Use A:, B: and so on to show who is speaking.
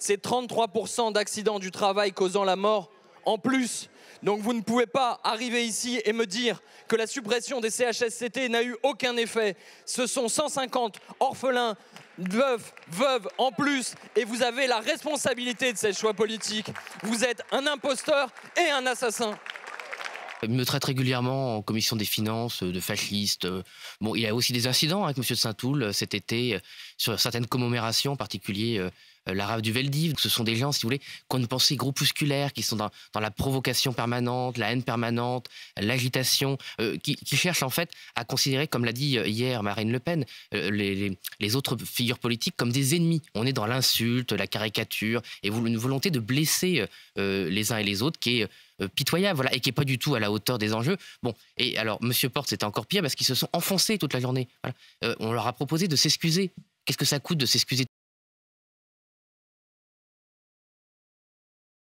A: c'est 33% d'accidents du travail causant la mort en plus. Donc vous ne pouvez pas arriver ici et me dire que la suppression des CHSCT n'a eu aucun effet. Ce sont 150 orphelins, veufs, veuves en plus, et vous avez la responsabilité de ces choix politiques. Vous êtes un imposteur et un assassin.
B: Il me traite régulièrement en commission des finances de fascistes euh, Bon, il a aussi des incidents avec M. de Saint-Toul euh, cet été euh, sur certaines commémorations, en particulier rave du Veldiv. Ce sont des gens, si vous voulez, qu'on ne pensait groupusculaires, qui sont dans, la provocation permanente, la haine permanente, l'agitation, qui, cherchent en fait à considérer, comme l'a dit hier Marine Le Pen, les, les, autres figures politiques comme des ennemis. On est dans l'insulte, la caricature, et une volonté de blesser les uns et les autres qui est euh, pitoyable, voilà, et qui n'est pas du tout à la hauteur des enjeux. Bon, et alors, Monsieur Porte, c'était encore pire parce qu'ils se sont enfoncés toute la journée. Euh, on leur a proposé de s'excuser. Qu'est-ce que ça coûte de s'excuser